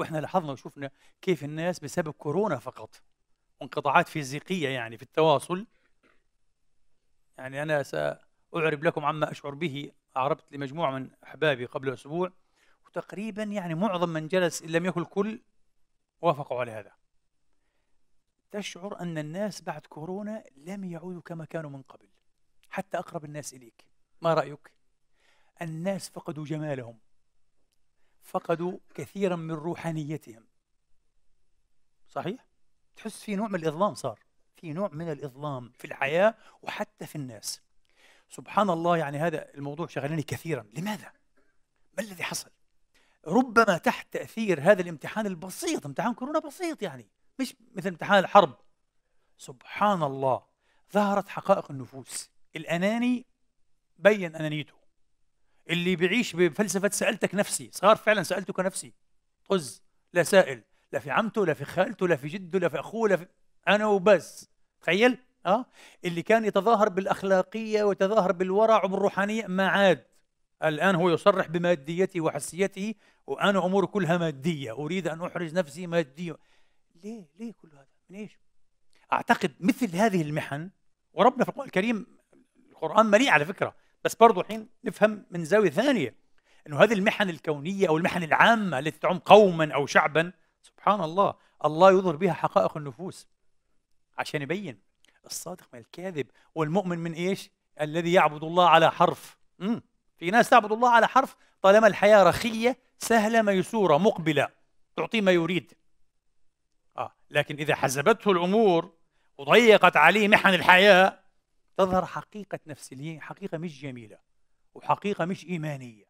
واحنا لاحظنا وشفنا كيف الناس بسبب كورونا فقط وانقطاعات فيزيقيه يعني في التواصل يعني انا ساعرب لكم عما اشعر به اعربت لمجموعه من احبابي قبل اسبوع وتقريبا يعني معظم من جلس ان لم يكن الكل وافقوا على هذا تشعر ان الناس بعد كورونا لم يعودوا كما كانوا من قبل حتى اقرب الناس اليك ما رايك الناس فقدوا جمالهم فقدوا كثيرا من روحانيتهم صحيح تحس في نوع من الاظلام صار في نوع من الاظلام في الحياه وحتى في الناس سبحان الله يعني هذا الموضوع شغلني كثيرا لماذا ما الذي حصل ربما تحت تاثير هذا الامتحان البسيط امتحان كورونا بسيط يعني مش مثل امتحان الحرب سبحان الله ظهرت حقائق النفوس الاناني بين انانيته اللي بيعيش بفلسفه سالتك نفسي صار فعلا سالتك نفسي طز لا سائل لا في عمته لا في خالته لا في جده لا في اخوه لا في انا وبس تخيل اه اللي كان يتظاهر بالاخلاقيه ويتظاهر بالورع وبالروحانيه ما عاد الان هو يصرح بماديته وحسيته وانا امور كلها ماديه اريد ان احرج نفسي ماديا ليه ليه كل هذا من ايش اعتقد مثل هذه المحن وربنا في القران الكريم القران مليء على فكره بس برضه الحين نفهم من زاويه ثانيه انه هذه المحن الكونيه او المحن العامه التي تعم قوما او شعبا سبحان الله الله يظهر بها حقائق النفوس عشان يبين الصادق من الكاذب والمؤمن من ايش؟ الذي يعبد الله على حرف مم. في ناس تعبد الله على حرف طالما الحياه رخيه سهله ميسوره مقبله تعطيه ما يريد آه. لكن اذا حزبته الامور وضيقت عليه محن الحياه تظهر حقيقة نفسية حقيقة مش جميلة وحقيقة مش إيمانية